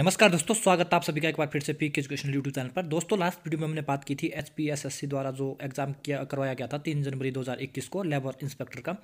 नमस्कार दोस्तों स्वागत आप सभी का एक बार फिर से पीक एजुकेशन यूट्यूब चैनल पर दोस्तों लास्ट वीडियो में हमने बात की थी एच द्वारा जो एग्ज़ाम किया करवाया गया था तीन जनवरी 2021 को लेबर इंस्पेक्टर का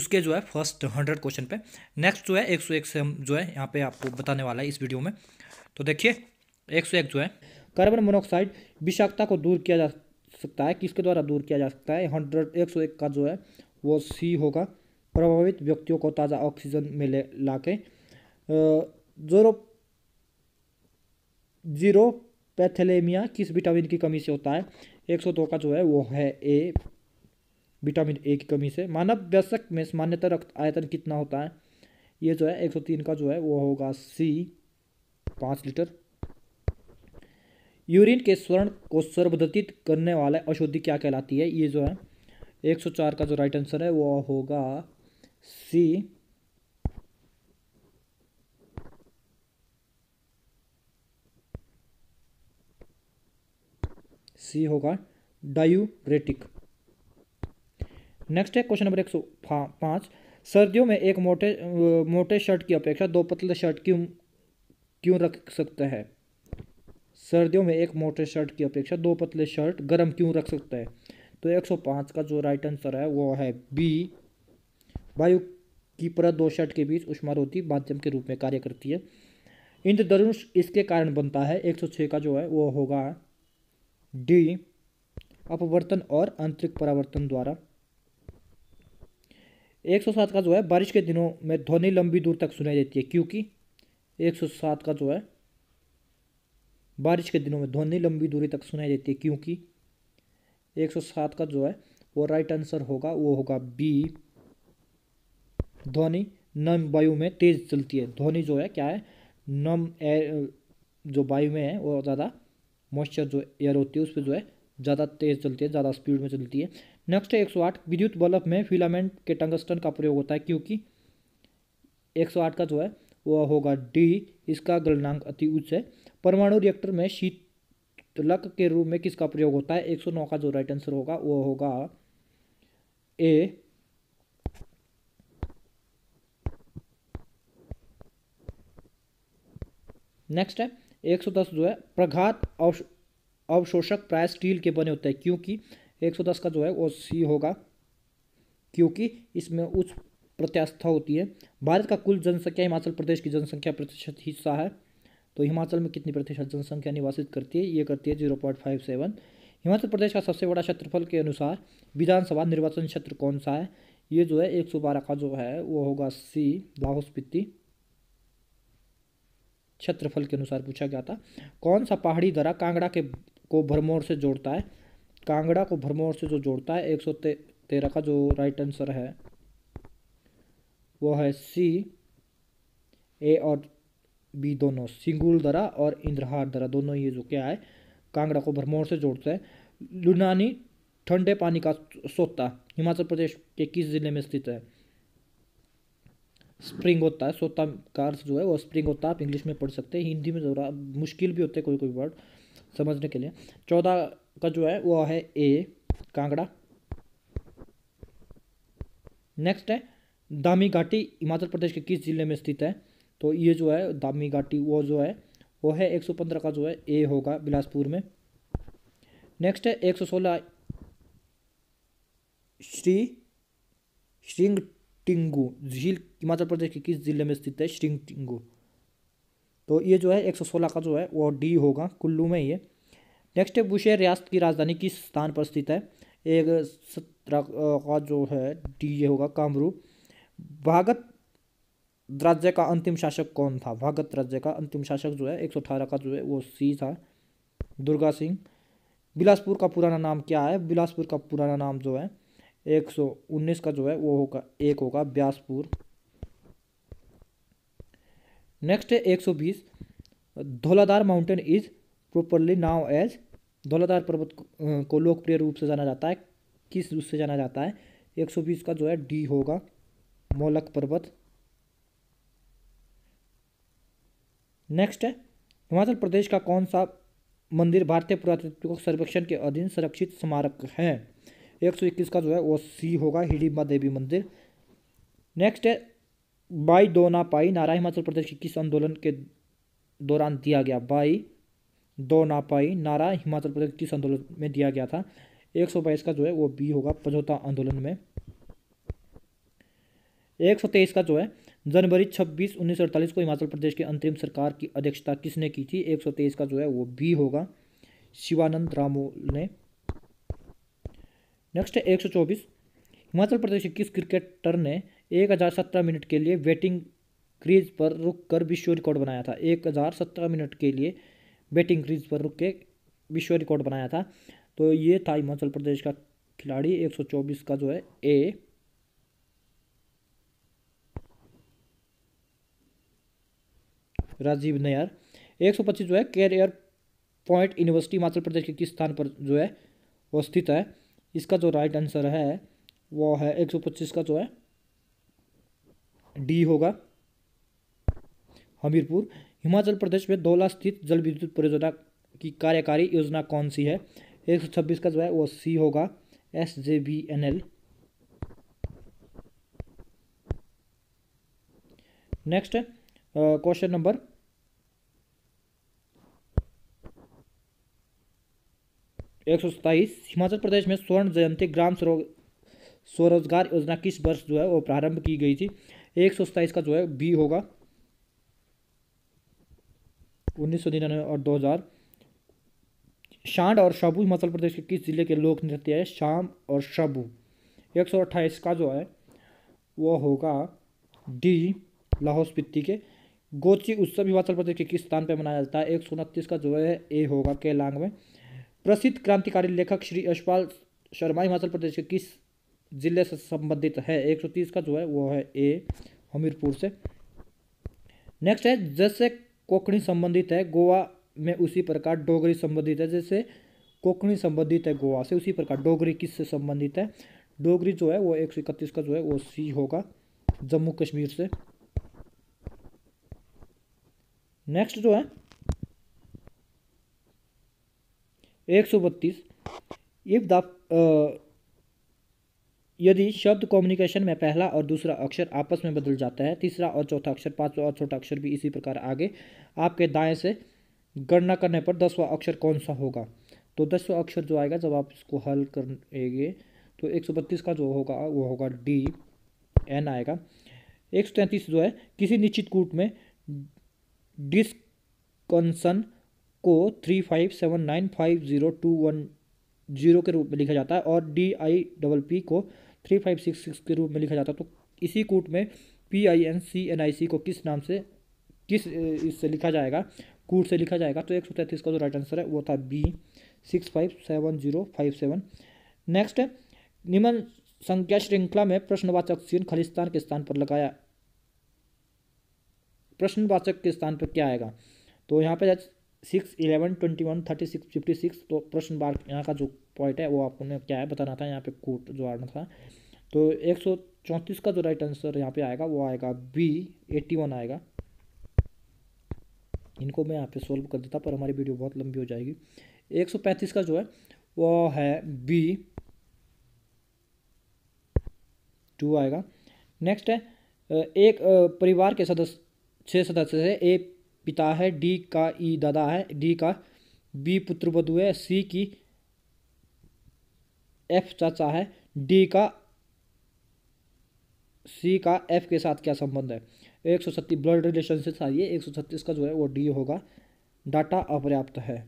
उसके जो है फर्स्ट हंड्रेड क्वेश्चन पे नेक्स्ट जो है एक सौ एक से हम जो है यहाँ पे आपको बताने वाला है इस वीडियो में तो देखिए एक सौ एक जो है कार्बन मोनोक्साइड विषाक्तता को दूर किया जा सकता है किसके द्वारा दूर किया जा सकता है हंड्रेड एक सौ एक का जो है वो सी होगा प्रभावित व्यक्तियों को ताज़ा ऑक्सीजन में ले ला के जोरो जीरो पैथेलेमिया किस विटामिन की कमी से होता है एक सौ दो का जो है वो है ए विटामिन ए की कमी से मानव व्यसक में सामान्यतः रक्त आयतन कितना होता है ये जो है एक सौ तीन का जो है वो होगा सी पाँच लीटर यूरिन के स्वर्ण को सर्वदतित करने वाले अशुद्धि क्या कहलाती है ये जो है एक सौ चार का जो राइट आंसर है वो होगा सी सी होगा डायूरेटिक नेक्स्ट है क्वेश्चन नंबर एक सौ पाँच सर्दियों में एक मोटे मोटे शर्ट की अपेक्षा दो पतले शर्ट क्यों क्यों रख सकता है सर्दियों में एक मोटे शर्ट की अपेक्षा दो पतले शर्ट गर्म क्यों रख सकता है तो 105 का जो राइट आंसर है वो है बी वायु की परत दो शर्ट के बीच उष्मारोधी माध्यम के रूप में कार्य करती है इंद्रधनुष इसके कारण बनता है 106 का जो है वो होगा डी अपवर्तन और आंतरिक परावर्तन द्वारा 107 का जो है बारिश के दिनों में ध्वनि लंबी दूर तक सुनाई देती है क्योंकि 107 का जो है बारिश के दिनों में ध्वनि लंबी दूरी तक सुनाई देती है क्योंकि 107 का जो है वो राइट आंसर होगा वो होगा बी ध्वनि नम वायु में तेज़ चलती है ध्वनि जो है क्या है नम एयर जो वायु में है वो ज़्यादा मॉइस्चर जो एयर होती है उस पर जो है ज़्यादा तेज़ चलती है ज़्यादा स्पीड में चलती है नेक्स्ट है आठ विद्युत बल्ब में फिलामेंट के टंगस्टन का प्रयोग होता है क्योंकि आठ का जो है वह होगा डी इसका गलनांक अति उच्च है परमाणु रिएक्टर में शीतलक के रूप में किसका प्रयोग होता है नौ का जो राइट आंसर होगा वह होगा ए नेक्स्ट है 110 जो है प्रघात अवशोषक प्राय स्टील के बने होते हैं क्योंकि 110 का जो है वो सी होगा क्योंकि इसमें उच्च प्रत्यास्था होती है भारत का कुल जनसंख्या हिमाचल प्रदेश की जनसंख्या प्रतिशत हिस्सा है तो हिमाचल में कितनी प्रतिशत जनसंख्या निवासित करती है ये करती है zero point five seven Himachal Pradesh का सबसे बड़ा क्षेत्रफल के अनुसार विधानसभा निर्वाचन क्षेत्र कौन सा है ये जो है एक सौ बारह का जो है वो होगा सी लाहौल स्पीति क्षेत्रफल के अनुसार पूछा गया था कौन सा पहाड़ी दरा कांगड़ा के को भरमौर से जोड़ता है कांगड़ा को भरमौर से जो जोड़ता है एक सौ ते, तेरह का जो राइट आंसर है वो है सी ए और बी दोनों सिंगुल दरा और इंद्रहार दरा दोनों ये जो क्या है कांगड़ा को भरमौर से जोड़ता है लुनानी ठंडे पानी का सोता हिमाचल प्रदेश के किस ज़िले में स्थित है स्प्रिंग होता है सोता कार जो है वो स्प्रिंग होता है आप इंग्लिश में पढ़ सकते हैं हिंदी में जरा मुश्किल भी होते हैं कोई कोई वर्ड समझने के लिए चौदह का जो है वो है ए कांगड़ा नेक्स्ट है दामी घाटी हिमाचल प्रदेश के किस ज़िले में स्थित है तो ये जो है दामी घाटी वो जो है वो है एक सौ पंद्रह का जो है ए होगा बिलासपुर में नेक्स्ट है एक सौ सोलह श्री श्रृंग टिंगू झील हिमाचल प्रदेश के किस जिले में स्थित है श्रिंग टिंगू तो ये जो है एक सौ सोलह का जो है वो डी होगा कुल्लू में ये नेक्स्ट है बुशेर रियासत की राजधानी किस स्थान पर स्थित है एक सत्रह का जो है डी ये होगा कामरू भागत राज्य का अंतिम शासक कौन था भागत राज्य का अंतिम शासक जो है एक सौ अठारह का जो है वो सी था दुर्गा सिंह बिलासपुर का पुराना नाम क्या है बिलासपुर का पुराना नाम जो है एक सौ उन्नीस का जो है वो होगा एक होगा ब्यासपुर नेक्स्ट है एक सौ बीस Dhauladhar mountain is properly now as Dhauladhar पर्वत को लोकप्रिय रूप से जाना जाता है किस रूप से जाना जाता है एक सौ बीस का जो है डी होगा मोलक पर्वत नेक्स्ट है हिमाचल प्रदेश का कौन सा मंदिर भारतीय पुरातत्व सर्वेक्षण के अधीन संरक्षित स्मारक है एक सौ इक्कीस का जो है वो सी होगा हिडिम्बा देवी मंदिर नेक्स्ट है बाई दोना पाई नारा हिमाचल प्रदेश के किस आंदोलन के दौरान दिया गया बाई दो पाई नारा हिमाचल प्रदेश किस आंदोलन में दिया गया था एक सौ बाईस का जो है वो बी होगा पझौता आंदोलन में एक सौ तेईस का जो है जनवरी छब्बीस उन्नीस सौ अड़तालीस को हिमाचल प्रदेश के अंतरिम सरकार की अध्यक्षता किसने की थी एक सौ तेईस का जो है वो बी होगा शिवानंद रामो ने नेक्स्ट है एक सौ चौबीस हिमाचल प्रदेश के किस क्रिकेटर ने एक हज़ार सत्रह मिनट के लिए वेटिंग क्रीज पर रुक कर विश्व रिकॉर्ड बनाया था एक हज़ार सत्रह मिनट के लिए बैटिंग क्रीज पर रुक के विश्व रिकॉर्ड बनाया था तो ये था हिमाचल प्रदेश का खिलाड़ी एक सौ चौबीस का जो है ए राजीव नयर एक सौ पच्चीस जो है career air point university Himachal Pradesh के किस स्थान पर जो है वो स्थित है इसका जो राइट आंसर है वो है एक सौ पच्चीस का जो है डी होगा हमीरपुर हिमाचल प्रदेश में धौला स्थित जल विद्युत परियोजना की कार्यकारी योजना कौन सी है एक सौ छब्बीस का जो है वो सी होगा S J B N L next question number एक सौ सताईस हिमाचल प्रदेश में स्वर्ण जयंती ग्राम स्वरोजगार योजना किस वर्ष जो है वो प्रारंभ की गई थी एक सौ सताईस का जो है बी होगा उन्नीस सौ निन्यानवे और दो हज़ार सांड और शबू हिमाचल प्रदेश के किस जिले के लोक नृत्य है शाम और शबू एक सौ अट्ठाईस का जो है वो होगा डी लाहौल स्पीति के गोची उत्सव हिमाचल प्रदेश के किस स्थान पर मनाया जाता है एक सौ उनतीस का जो है ए होगा केलांग में प्रसिद्ध क्रांतिकारी लेखक श्री यशपाल शर्मा हिमाचल प्रदेश के किस जिले से संबंधित है एक सौ तीस का जो है वो है ए हमीरपुर से नेक्स्ट है जैसे कोकणी संबंधित है गोवा में उसी प्रकार डोगरी संबंधित है जैसे कोकणी संबंधित है गोवा से उसी प्रकार डोगरी किस से संबंधित है डोगरी जो है वो एक सौ इकतीस का जो है वो सी होगा जम्मू कश्मीर से नेक्स्ट जो है एक सौ बत्तीस इफ द यदि शब्द कम्युनिकेशन में पहला और दूसरा अक्षर आपस में बदल जाता है तीसरा और चौथा अक्षर पांचवा और छोटा अक्षर भी इसी प्रकार आगे आपके दाएं से गणना करने पर दसवां अक्षर कौन सा होगा तो दसवां अक्षर जो आएगा जब आप इसको हल करेंगे तो एक सौ बत्तीस का जो होगा वो होगा डी एन आएगा एक सौ तैंतीस जो है किसी निश्चित कूट में डिस्कंसन को three five seven nine five zero two one zero के रूप में लिखा जाता है और डी आई डबल पी को थ्री फाइव सिक्स सिक्स के रूप में लिखा जाता है तो इसी कूट में P I N C N I C को किस नाम से किस इससे लिखा जाएगा कूट से लिखा जाएगा तो एक सौ तैंतीस का जो राइट आंसर है वो था B six five seven zero five seven next निम्न संख्या श्रृंखला में प्रश्नवाचक चिन्ह खालिस्तान के स्थान पर लगाया प्रश्नवाचक के स्थान पर क्या आएगा तो यहाँ पे six eleven twenty one thirty six fifty six तो प्रश्न बार यहाँ का जो पॉइंट है वो आपको क्या है बताना था यहाँ पे कोट जो आना था तो एक सौ चौंतीस का जो राइट आंसर यहाँ पे आएगा वो आएगा बी एट्टी वन आएगा इनको मैं यहाँ पे सोल्व कर देता पर हमारी वीडियो बहुत लंबी हो जाएगी एक सौ पैंतीस का जो है वो है बी टू आएगा नेक्स्ट है एक परिवार के सदस्य छः सदस्य से ए पिता है डी का ई दादा है डी का बी पुत्र वधु है सी की एफ चाचा है डी का सी का एफ के साथ क्या संबंध है एक सौ छत्तीस ब्लड रिलेशनशिप ये एक सौ छत्तीस का जो है वो डी होगा डाटा अपर्याप्त है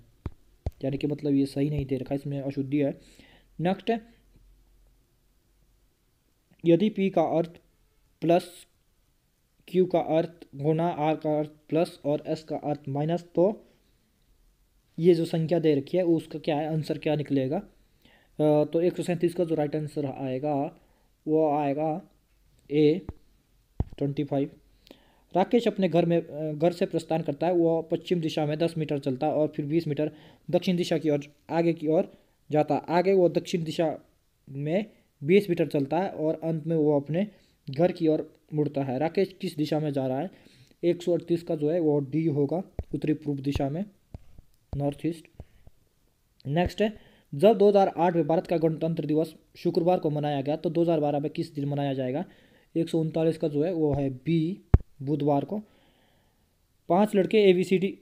यानी कि मतलब ये सही नहीं दे रखा इसमें अशुद्धि है नेक्स्ट यदि पी का अर्थ प्लस क्यू का अर्थ गुना आर का अर्थ प्लस और एस का अर्थ माइनस तो ये जो संख्या दे रखी है उसका क्या है आंसर क्या निकलेगा तो एक सौ सैंतीस का जो राइट आंसर आएगा वो आएगा ए ट्वेंटी फाइव राकेश अपने घर में घर से प्रस्थान करता है वह पश्चिम दिशा में दस मीटर चलता है और फिर बीस मीटर दक्षिण दिशा की ओर आगे की ओर जाता है आगे वह दक्षिण दिशा में बीस मीटर चलता है और अंत में वो अपने घर की ओर मुड़ता है राकेश किस दिशा में जा रहा है एक सौ अड़तीस का जो है वो डी होगा उत्तरी पूर्व दिशा में नॉर्थ ईस्ट नेक्स्ट है जब 2008 में भारत का गणतंत्र दिवस शुक्रवार को मनाया गया तो 2012 में किस दिन मनाया जाएगा एक सौ उनतालीस का जो है वो है बी बुधवार को पांच लड़के A B C D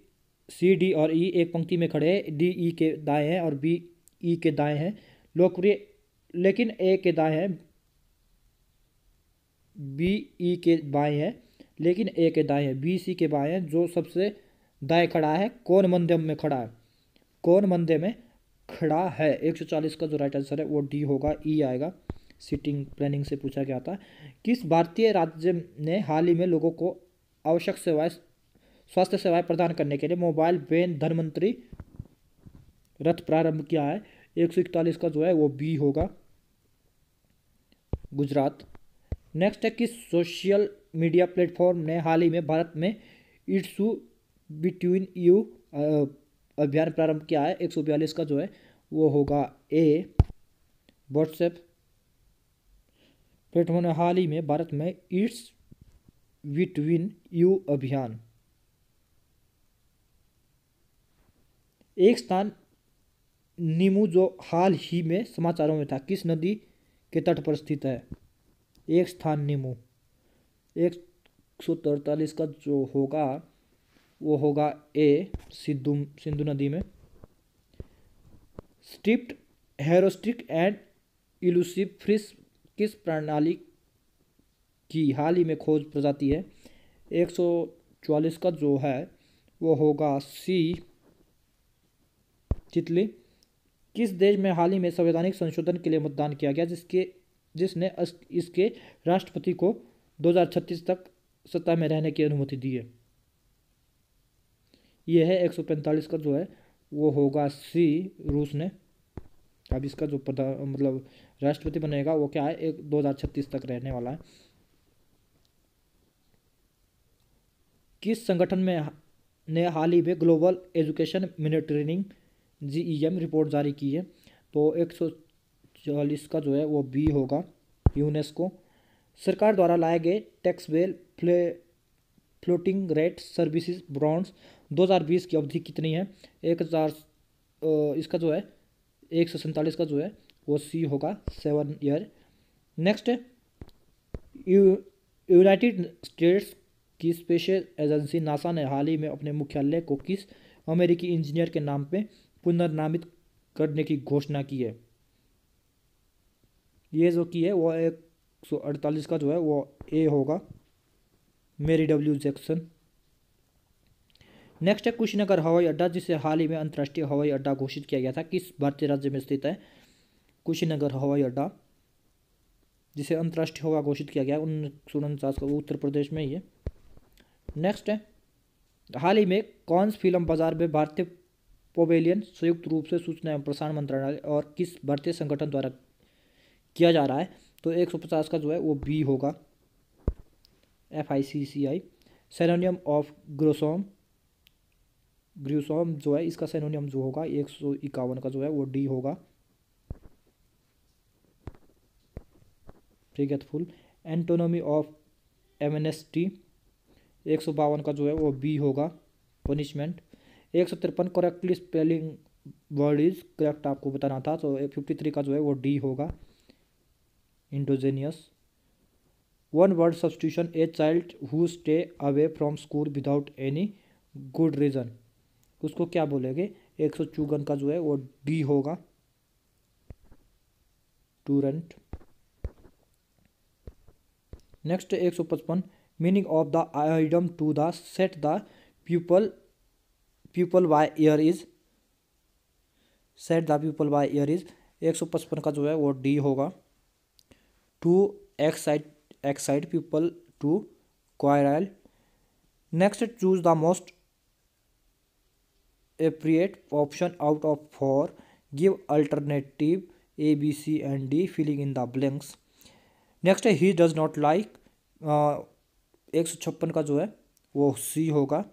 C D और ई e एक पंक्ति में खड़े हैं डी ई e के दाएं हैं और बी ई e के दाएं हैं लोकप्रिय लेकिन ए के दाएं हैं बी ई के बाएँ है लेकिन ए के दाएँ है बी सी के बाएँ हैं जो सबसे दाएँ खड़ा है कौन मध्यम में खड़ा है कौन मंदे में खड़ा है एक सौ चालीस का जो राइट आंसर है वो डी होगा ई e आएगा सिटिंग प्लानिंग से पूछा गया था किस भारतीय राज्य ने हाल ही में लोगों को आवश्यक सेवाएं स्वास्थ्य सेवाएं प्रदान करने के लिए मोबाइल वैन धनमंत्री रथ प्रारंभ किया है एक सौ इकतालीस का जो है वो बी होगा गुजरात नेक्स्ट है कि सोशल मीडिया प्लेटफॉर्म ने हाल ही में भारत में इट्सू बिटवीन यू अभियान प्रारंभ किया है एक सौ बयालीस का जो है वो होगा ए व्हाट्सएप प्लेटफॉर्म ने हाल ही में भारत में इट्स बिटवीन यू अभियान एक स्थान नीमू जो हाल ही में समाचारों में था किस नदी के तट पर स्थित है एक स्थान निमू एक सौ तरतालीस का जो होगा वो होगा ए सिद्धू सिंधु नदी में स्ट्रिप्ट हेरोस्टिक एंड इलूसिव किस प्रणाली की हाल ही में खोज प्रजाति है एक सौ चौवालीस का जो है वो होगा सी चितली किस देश में हाल ही में संवैधानिक संशोधन के लिए मतदान किया गया जिसके जिसने इसके राष्ट्रपति को 2036 तक सत्ता में रहने की अनुमति दी है यह है एक का जो है वो होगा सी रूस ने अब इसका जो प्रधान मतलब राष्ट्रपति बनेगा वो क्या है एक छत्तीस तक रहने वाला है किस संगठन में ने हाल ही में global education minute training G E M report जारी की है तो एक सौ चालीस का जो है वो बी होगा यूनेस्को सरकार द्वारा लाए गए टैक्स बेल फ्ले फ्लोटिंग रेट सर्विसेज ब्रॉन्ड्स 2020 की अवधि कितनी है एक हज़ार इसका जो है एक सौ सैंतालीस का जो है वो सी होगा seven year next United States की स्पेशल एजेंसी नासा ने हाल ही में अपने मुख्यालय को किस अमेरिकी इंजीनियर के नाम पे पुनर्नामित करने की घोषणा की है ये जो की है वो एक सौ अड़तालीस का जो है वो ए होगा मेरी डब्ल्यू जैक्सन नेक्स्ट है कुशीनगर हवाई अड्डा जिसे हाल ही में अंतर्राष्ट्रीय हवाई अड्डा घोषित किया गया था किस भारतीय राज्य में स्थित है कुशीनगर हवाई अड्डा जिसे अंतर्राष्ट्रीय हवा घोषित किया गया उन्नीस सौ उनचास का उत्तर प्रदेश में ही है नेक्स्ट है हाल ही में कौन सी फिल्म बाजार में भारतीय पवेलियन संयुक्त रूप से सूचना एवं प्रसारण मंत्रालय और किस भारतीय संगठन द्वारा किया जा रहा है तो एक सौ पचास का जो है वो बी होगा F I C C I सेनोनियम of ग्रोसोम ग्रोसोम जो है इसका सेनोनियम जो होगा एक सौ इक्यावन का जो है वो डी होगा ठीक है फुल एंटोनोमी ऑफ एम एक सौ बावन का जो है वो बी होगा पनिशमेंट एक सौ तिरपन correctly spelling word is correct आपको बताना था तो फिफ्टी थ्री का जो है वो डी होगा indigenous one word substitution a child who stay away from school without any good reason उसको क्या बोलेंगे एक सौ चौगन का जो है वो डी होगा टूरेंट नेक्स्ट एक सौ पचपन meaning of the idiom to the set the people people by ear is set the people by ear is एक सौ पचपन का जो है वो डी होगा to excite excite people to quarrel next choose the most appropriate option out of four give alternative A B C and D filling in the blanks next he does not like एक सौ छप्पन का जो है वो C होगा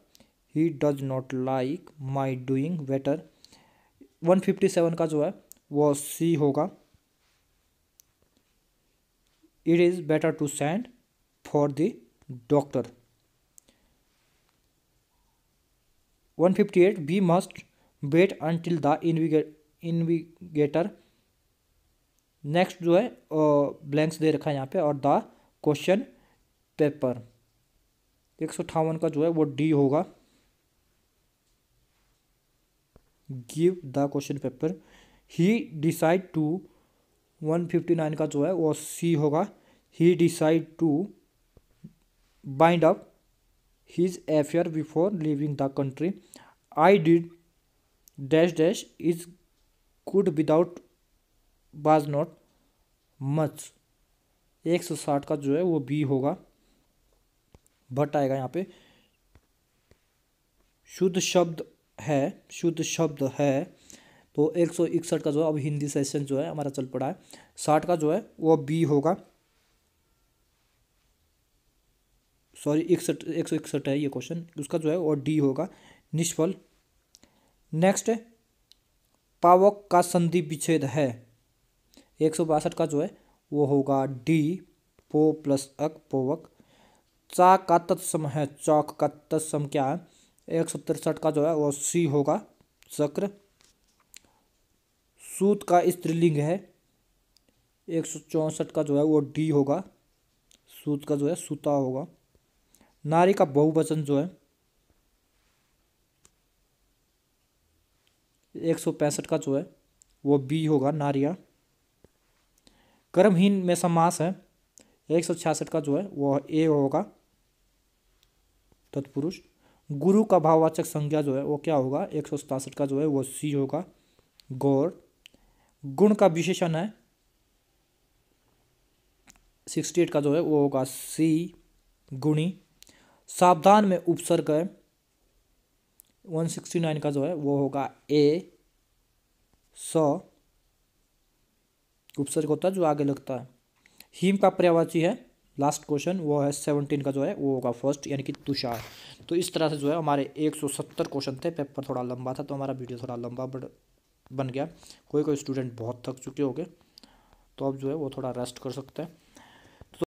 he does not like my doing better one fifty seven का जो है वो सी होगा it is better to send for the doctor 158 we must wait until the invigilator next जो है ब्लैंक्स दे रखा है यहाँ पे और द क्वेश्चन पेपर एक सौ अठावन का जो है वो डी होगा give the question paper he decide to one fifty nine का जो है वो सी होगा he decide to bind up his affair before leaving the country I did dash dash is good without was not much एक सौ साठ का जो है वो बी होगा भट आएगा यहाँ पे शुद्ध शब्द है शुद्ध शब्द है तो एक सौ इकसठ का जो है अब हिंदी सेशन जो है हमारा चल पड़ा है साठ का जो है वो बी होगा सॉरी इकसठ एक सौ इकसठ है ये क्वेश्चन उसका जो है वो डी होगा निष्फल नेक्स्ट पावक का संधि विच्छेद है एक सौ बासठ का जो है वो होगा डी पो प्लस अक पोवक चा का तत्सम है चौक का तत्सम क्या है एक सौ तिरसठ का जो है वो सी होगा चक्र सूत का स्त्रीलिंग है एक सौ चौंसठ का जो है वो डी होगा सूत का जो है सूता होगा नारी का बहुवचन जो है एक सौ पैंसठ का जो है वो बी होगा नारिया कर्महीन में समास है एक सौ छियासठ का जो है वो ए होगा तत्पुरुष गुरु का भाववाचक संज्ञा जो है वो क्या होगा एक सौ सतासठ का जो है वो सी होगा गौर गुण का विशेषण है सिक्सटी एट का जो है वो होगा सी गुणी सावधान में उपसर्ग है वन सिक्सटी नाइन का जो है वो होगा ए स उपसर्ग होता है जो आगे लगता है हिम का पर्यावाची है लास्ट क्वेश्चन वो है सेवनटीन का जो है वो होगा फर्स्ट यानी कि तुषार तो इस तरह से जो है हमारे एक सौ सत्तर क्वेश्चन थे पेपर थोड़ा लंबा था तो हमारा वीडियो थोड़ा लंबा बढ़ बन गया कोई कोई स्टूडेंट बहुत थक चुके होंगे तो अब जो है वो थोड़ा रेस्ट कर सकते हैं